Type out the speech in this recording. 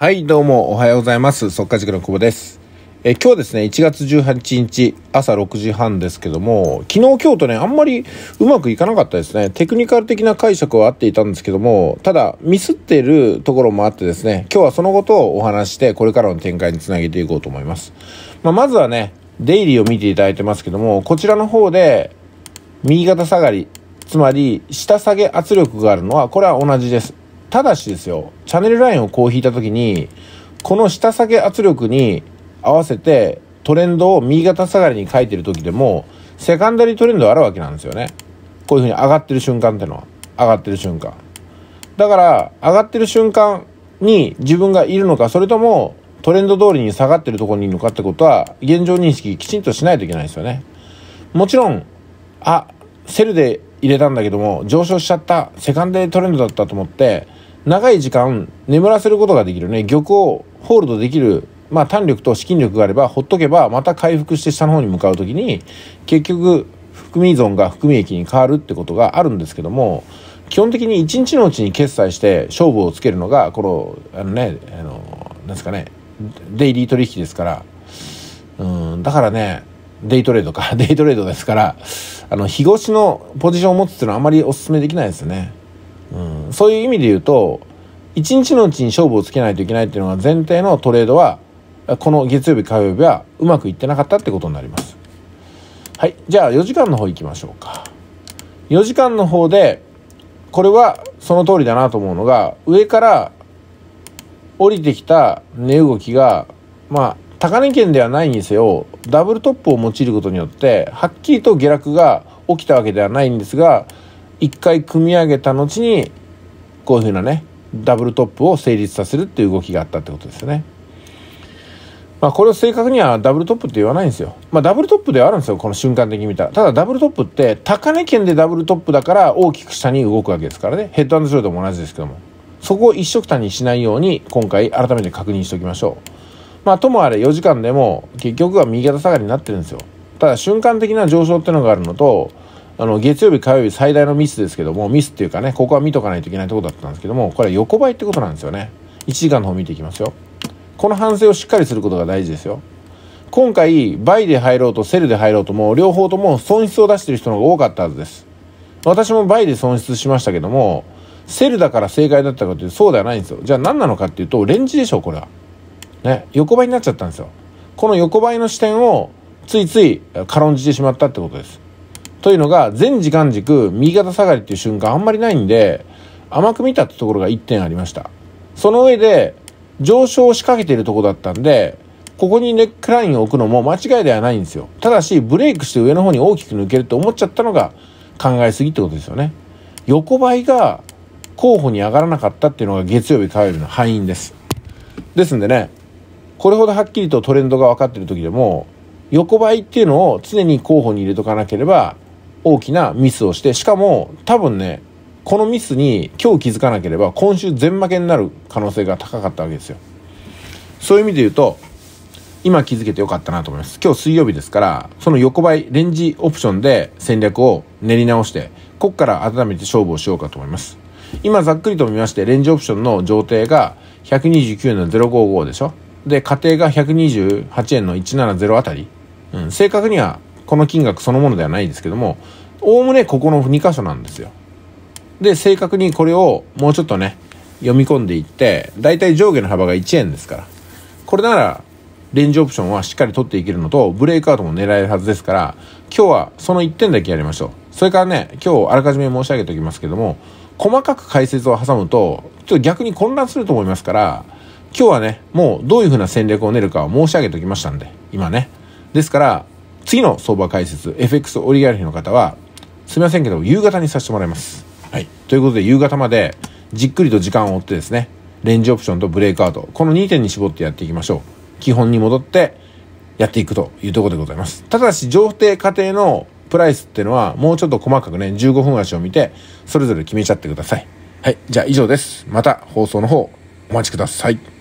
はい、どうもおはようございます。速化塾の久保です。え、今日はですね、1月18日朝6時半ですけども、昨日今日とね、あんまりうまくいかなかったですね。テクニカル的な解釈はあっていたんですけども、ただミスってるところもあってですね、今日はそのことをお話して、これからの展開につなげていこうと思います。まあ、まずはね、デイリーを見ていただいてますけども、こちらの方で、右肩下がり、つまり下下げ圧力があるのは、これは同じです。ただしですよ、チャンネルラインをこう引いた時に、この下下げ圧力に合わせてトレンドを右肩下がりに書いてる時でも、セカンダリートレンドあるわけなんですよね。こういう風に上がってる瞬間ってのは。上がってる瞬間。だから、上がってる瞬間に自分がいるのか、それともトレンド通りに下がってるところにいるのかってことは、現状認識きちんとしないといけないですよね。もちろん、あ、セルで入れたんだけども上昇しちゃったセカンデートレンドだったと思って長い時間眠らせることができるね玉をホールドできるまあ単力と資金力があればほっとけばまた回復して下の方に向かう時に結局含み損が含み益に変わるってことがあるんですけども基本的に1日のうちに決済して勝負をつけるのがこのあのねあのなんですかねデイリー取引ですからうんだからねデイトレードか、デイトレードですから、あの、日越しのポジションを持つっていうのはあまりお勧めできないですね。うん、そういう意味で言うと、一日のうちに勝負をつけないといけないっていうのが前提のトレードは、この月曜日、火曜日はうまくいってなかったってことになります。はい。じゃあ4時間の方行きましょうか。4時間の方で、これはその通りだなと思うのが、上から降りてきた値動きが、まあ、高値圏ではないにせよダブルトップを用いることによってはっきりと下落が起きたわけではないんですが一回組み上げた後にこういうふうなねダブルトップを成立させるっていう動きがあったってことですよね。まあこれを正確にはダブルトップって言わないんですよ。まあダブルトップではあるんですよ、この瞬間的に見たら。ただダブルトップって高値圏でダブルトップだから大きく下に動くわけですからね。ヘッドショルダも同じですけども。そこを一色単にしないように今回改めて確認しておきましょう。まあ、ともあれ4時間でも結局は右肩下がりになってるんですよ。ただ瞬間的な上昇っていうのがあるのと、あの月曜日火曜日最大のミスですけどもミスっていうかねここは見とかないといけないとこだったんですけどもこれは横ばいってことなんですよね1時間の方見ていきますよこの反省をしっかりすることが大事ですよ今回倍で入ろうとセルで入ろうとも両方とも損失を出してる人の方が多かったはずです私も倍で損失しましたけどもセルだから正解だったかというとそうではないんですよじゃあ何なのかっていうとレンジでしょこれはね、横ばいになっちゃったんですよ。この横ばいの視点をついつい軽んじてしまったってことです。というのが、全時間軸、右肩下がりっていう瞬間あんまりないんで、甘く見たってところが1点ありました。その上で、上昇を仕掛けているとこだったんで、ここにネックラインを置くのも間違いではないんですよ。ただし、ブレイクして上の方に大きく抜けると思っちゃったのが考えすぎってことですよね。横ばいが候補に上がらなかったっていうのが月曜日火曜日の敗因です。ですんでね、これほどはっきりとトレンドが分かってる時でも横ばいっていうのを常に候補に入れとかなければ大きなミスをしてしかも多分ねこのミスに今日気づかなければ今週全負けになる可能性が高かったわけですよそういう意味で言うと今気づけてよかったなと思います今日水曜日ですからその横ばいレンジオプションで戦略を練り直してこっから改めて勝負をしようかと思います今ざっくりと見ましてレンジオプションの上程が129の055でしょで、家庭が128円の170あたり、うん、正確にはこの金額そのものではないですけども、おおむねここの2箇所なんですよ。で、正確にこれをもうちょっとね、読み込んでいって、だいたい上下の幅が1円ですから、これならレンジオプションはしっかり取っていけるのと、ブレイクアウトも狙えるはずですから、今日はその1点だけやりましょう。それからね、今日あらかじめ申し上げておきますけども、細かく解説を挟むと、ちょっと逆に混乱すると思いますから、今日はね、もうどういうふうな戦略を練るかを申し上げておきましたんで、今ね。ですから、次の相場解説、FX オリガルヒの方は、すみませんけど、夕方にさせてもらいます。はい。ということで、夕方まで、じっくりと時間を追ってですね、レンジオプションとブレイクアウト、この2点に絞ってやっていきましょう。基本に戻って、やっていくというところでございます。ただし、上定過程のプライスっていうのは、もうちょっと細かくね、15分足を見て、それぞれ決めちゃってください。はい。じゃあ以上です。また放送の方、お待ちください。